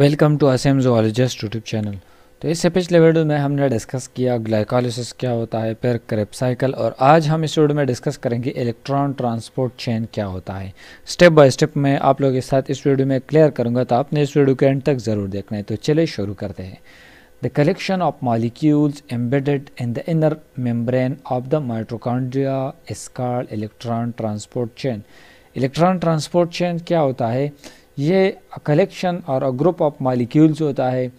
Welcome to Assam zoologist YouTube channel तो इससे पिछले वीडियो में हमने डिस्कस किया ग्लाइकोलिसिस क्या होता है फिर क्रेप साइकिल और आज हम इस वीडियो में डिस्कस करेंगे इलेक्ट्रॉन ट्रांसपोर्ट चेन क्या होता है स्टेप बाय स्टेप मैं आप लोगों के साथ इस वीडियो में क्लियर करूंगा तो आपने इस वीडियो के एंड तक ज़रूर देखना है तो चले शुरू करते हैं the collection of molecules embedded in the inner membrane of the mitochondria इसका electron transport chain electron transport chain क्या होता है ये कलेक्शन और अ ग्रुप ऑफ मालिक्यूल्स होता है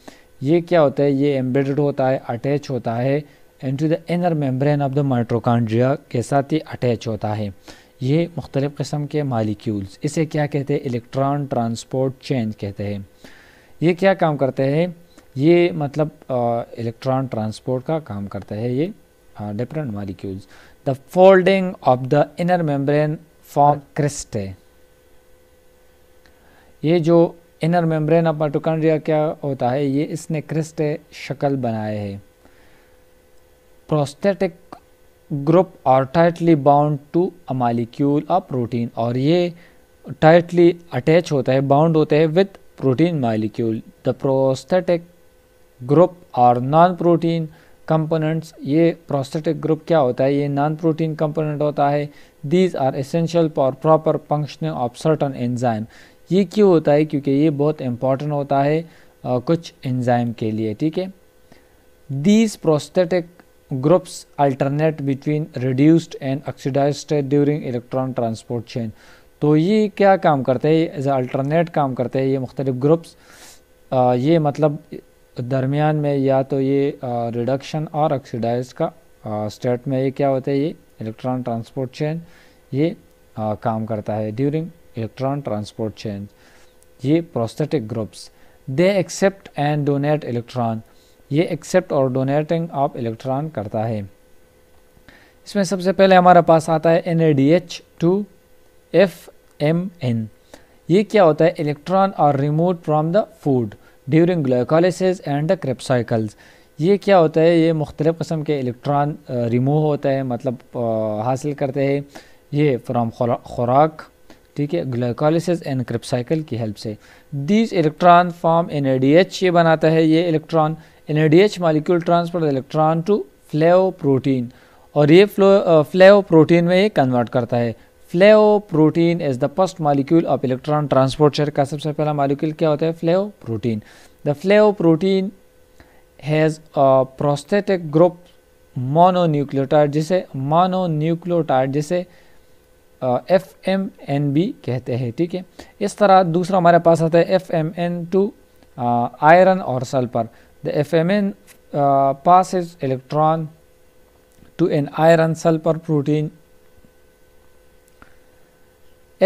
ये क्या होता है ये एम्बेडेड होता है अटैच होता है and to the inner membrane of the mitochondria के साथ ये अटैच होता है ये मुख्तलिफ़ किस्म के मालिक्यूल्स इसे क्या कहते हैं इलेक्ट्रॉन ट्रांसपोर्ट चेंज कहते हैं ये क्या काम करते हैं ये मतलब इलेक्ट्रॉन ट्रांसपोर्ट का काम करता है ये different molecules the folding of the inner membrane for cristae है ये जो इनर मेम्ब्रेन ऑफ माइटोकॉन्ड्रिया क्या होता है ये इसने क्रिस्ट शक्ल बनाए है प्रोस्थेटिक ग्रुप और tightly bound to a molecule of protein और ये टाइटली अटैच होता है बाउंड होते हैं with protein molecule the prosthetic group और नॉन प्रोटीन कंपोनेंट्स ये प्रोस्थेटिक ग्रुप क्या होता है ये नॉन प्रोटीन कंपोनेंट होता है these are essential for proper functioning of certain enzyme ये क्यों होता है क्योंकि ये बहुत इम्पॉर्टेंट होता है आ, कुछ एंजाइम के लिए ठीक है these prosthetic groups alternate between reduced and oxidise state during electron transport chain तो ये क्या काम करते हैं एज अल्टरनेट काम करते हैं ये मुख्तलिफ ग्रुप्स ये मतलब दरमियान में या तो ये रिडक्शन और ऑक्सीडाइज का स्टेट में ये क्या होता है ये इलेक्ट्रॉन ट्रांसपोर्ट चेन ये आ, काम करता है ड्यूरिंग electron ट्रांसपोर्ट chain ये prosthetic groups they accept and donate electron ये एक्सेप्ट और डोनेटिंग ऑफ इलेक्ट्रॉन करता है इसमें सबसे पहले हमारे पास आता है N A D H two F M N ये क्या होता है इलेक्ट्रॉन और remove from the food during glycolysis and the Krebs ये क्या होता है ये मुख्तलिफ़ कस्म के इलेक्ट्रॉन रिमूव होते हैं मतलब हासिल करते हैं ये फ्राम खुराक ठीक है ग्लाइकोलिसिस एंड क्रिपसाइकिल की हेल्प से दीज इलेक्ट्रॉन फॉर्म एन ये बनाता है ये electron N A molecule transfer electron to flavoprotein और ये फ्लो फ्लेव प्रोटीन में ये कन्वर्ट करता है flavoprotein is the first molecule of electron transport share का सबसे पहला मालिक्यूल क्या होता है flavoprotein the flavoprotein has prosthetic group nucleotide जिसे न्यूक्लियोटाइड जिसे एफ एम एन बी कहते हैं ठीक है थीके? इस तरह दूसरा हमारे पास आता है F M N to iron और sulphur the F M N passes electron to an iron sulphur protein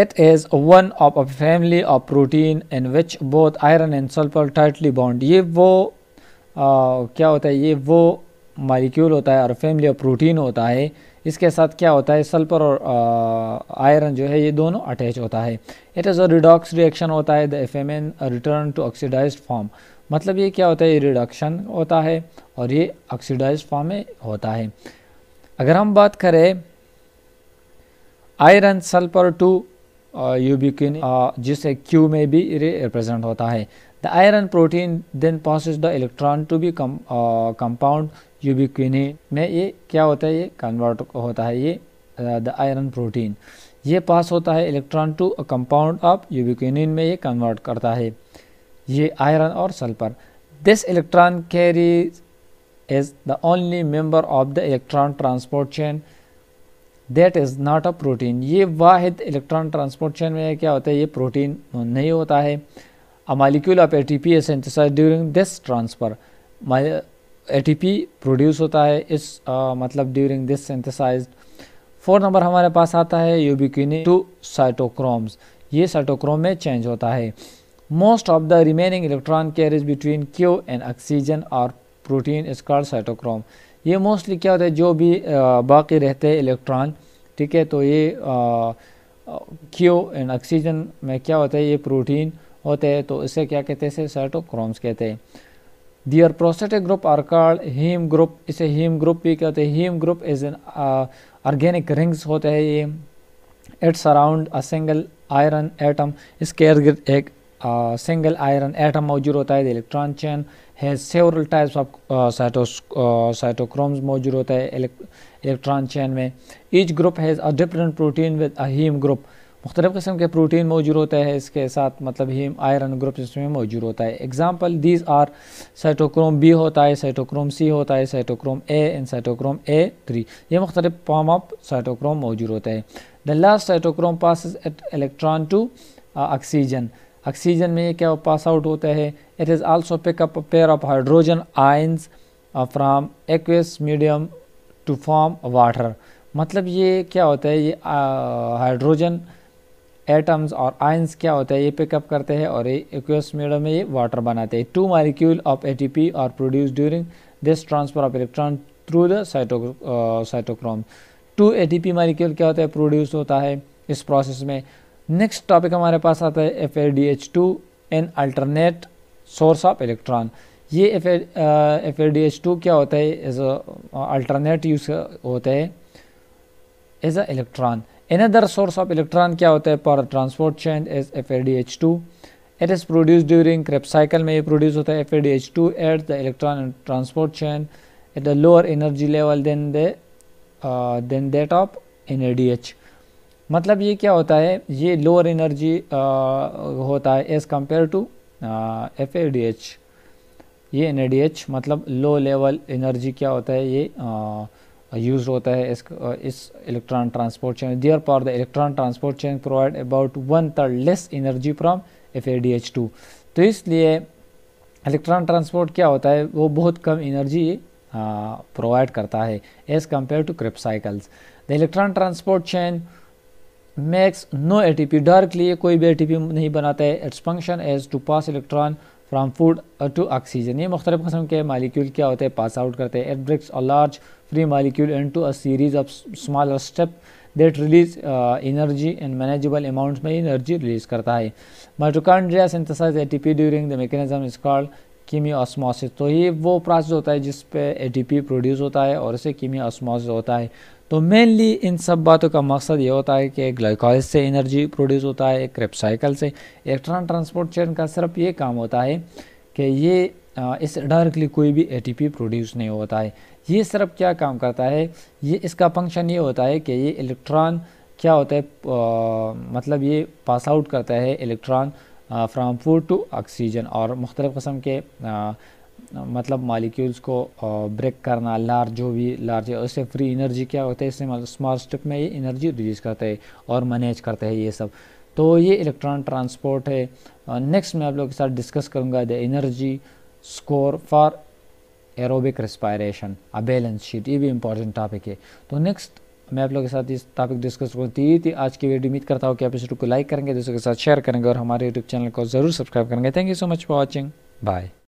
it is one of a family of protein in which both iron and sulphur tightly bond ये वो आ, क्या होता है ये वो molecule होता है और फैमिली ऑफ प्रोटीन होता है इसके साथ क्या होता है सल्फर और आयरन जो है ये दोनों अटैच होता है it is a redox reaction होता है the F M return to oxidise form मतलब ये क्या होता है ये रिडक्शन होता है और ये ऑक्सीडाइज फॉर्म में होता है अगर हम बात करें आयरन सल्फर टू यूबिकिन जिसे क्यू में भी रिप्रेजेंट होता है the iron protein then passes the electron to be compound ubiquinone में ये क्या होता है ये कन्वर्ट होता है ये द आयरन प्रोटीन ये पास होता है electron to a compound of ubiquinone में ये कन्वर्ट करता है ये आयरन और sulphur this electron carry is the only member of the electron transport chain that is not a protein ये वाहिद इलेक्ट्रॉन ट्रांसपोर्ट चेन में क्या होता है ये प्रोटीन नहीं होता है a molecule of A T P synthesis during this transfer ATP produce होता है इस आ, मतलब during this synthesise four number हमारे पास आता है यूबिक्विनी टू साइटोक्रोम्स ये साइटोक्रोम में चेंज होता है most of the remaining electron carriers between Q and oxygen और प्रोटीन इस कार साइटोक्रोम ये मोस्टली क्या होता है जो भी आ, बाकी रहते हैं इलेक्ट्रॉन ठीक है तो ये क्यू एंड ऑक्सीजन में क्या होता है ये प्रोटीन होते हैं तो इसे क्या कहते हैं साइटोक्रोम्स कहते हैं their prosthetic group are called heme group इसे हीम ग्रुप भी कहते हैं heme group is an organic rings होते हैं ये it's around a single iron atom इसके इर्द एक सिंगल आयरन एटम मौजूद होता है इलेक्ट्रॉन चैन है सेवरल टाइप्स ऑफ साइटोक्रोम्स मौजूद होता है इलेक्ट्रॉन चैन में each group has a different protein with a heme group मुख्तलिफ़ किस्म के प्रोटीन मौजूद होता है इसके साथ मतलब हीम आयरन ग्रुप जिसमें मौजूद होता है example these are cytochrome B होता है साइटोक्रोम सी होता है cytochrome A and cytochrome A three ये मुख्तलिफ फॉर्म ऑफ साइटोक्रोम मौजूद होता है the last cytochrome pass at electron to oxygen oxygen में क्या पास आउट होता है it is also pickup pair of hydrogen ions from aqueous medium to form water मतलब ये क्या होता है ये हाइड्रोजन uh, एटम्स और आयंस क्या होता है ये पिकअप करते हैं और ये मीडियम में ये वाटर बनाते हैं two molecule of A T P are produce during this transfer of electron through the cytochrome two A T P molecule क्या होता है प्रोड्यूस होता है इस प्रोसेस में नेक्स्ट टॉपिक हमारे पास आता है F A D H two an alternate source of electron ये F L A D H two क्या होता है एज अल्टरनेट यूज होता है as a electron Another source of electron क्या होता है पर transport chain is F A D H two it is produce during Krebs cycle में ये प्रोड्यूस होता है F A D H two at the electron transport chain at a lower energy level than that of N A D H मतलब ये क्या होता है ये लोअर एनर्जी uh, होता है as compare to F A D H ये N A D H मतलब लो लेवल एनर्जी क्या होता है ये uh, यूज होता है इस इस electron transport chain therefore the electron transport chain provide about one third less energy from F A D H two तो इसलिए इलेक्ट्रॉन ट्रांसपोर्ट क्या होता है वो बहुत कम एनर्जी प्रोवाइड करता है as compare to Krebs the electron transport chain makes A T P डार्क लिए कोई भी ए टी पी नहीं बनाता है it's function as to pass electron from food to uh, oxygen ये मुख्तु कस्म के मालिक्यूल क्या होते हैं पास आउट करते हैं एट ब्रिक्स और large free molecule and to a series of smaller step that release energy and manageable amount में इनर्जी रिलीज करता है mitochondria synthesize P during the mechanism is called chemiosmosis तो ये वो process होता है जिस पे पी प्रोड्यूस होता है और इसे कीमी ऑस्मोसिस होता है तो मेनली इन सब बातों का मकसद ये होता है कि ग्लाइकोलिस से एनर्जी प्रोड्यूस होता है क्रेपसाइकल क्रेप साइकिल से इलेक्ट्रॉन ट्रांसपोर्ट चेन का सिर्फ ये काम होता है कि ये इस डायरेक्टली कोई भी एटीपी प्रोड्यूस नहीं होता है ये सिर्फ क्या काम करता है ये इसका फंक्शन ये होता है कि ये इलेक्ट्रॉन क्या होता है आ, मतलब ये पास आउट करता है electron from food to oxygen और मुख्तलिफ़ कस्म के मतलब मालिक्यूल्स को ब्रेक करना लार्ज जो भी लार्ज है उससे फ्री एनर्जी क्या होता है इससे मतलब स्मॉल स्टेप में ये एनर्जी रिलीज करता है और मैनेज करता है ये सब तो ये इलेक्ट्रॉन ट्रांसपोर्ट है नेक्स्ट मैं आप लोगों के साथ डिस्कस करूँगा the energy score for aerobic respiration a balance sheet ये भी इंपॉर्टेंट टॉपिक है तो नेक्स्ट मैं आप लोगों के साथ इस टॉपिक डिस्कस करती थी आज की वीडियो उम्मीद करता हूँ कि आप इस वीडियो को लाइक करेंगे दोस्तों के साथ शेयर करेंगे और हमारे यूट्यूब चैनल को जरूर सब्सक्राइब करेंगे thank you so much for watching bye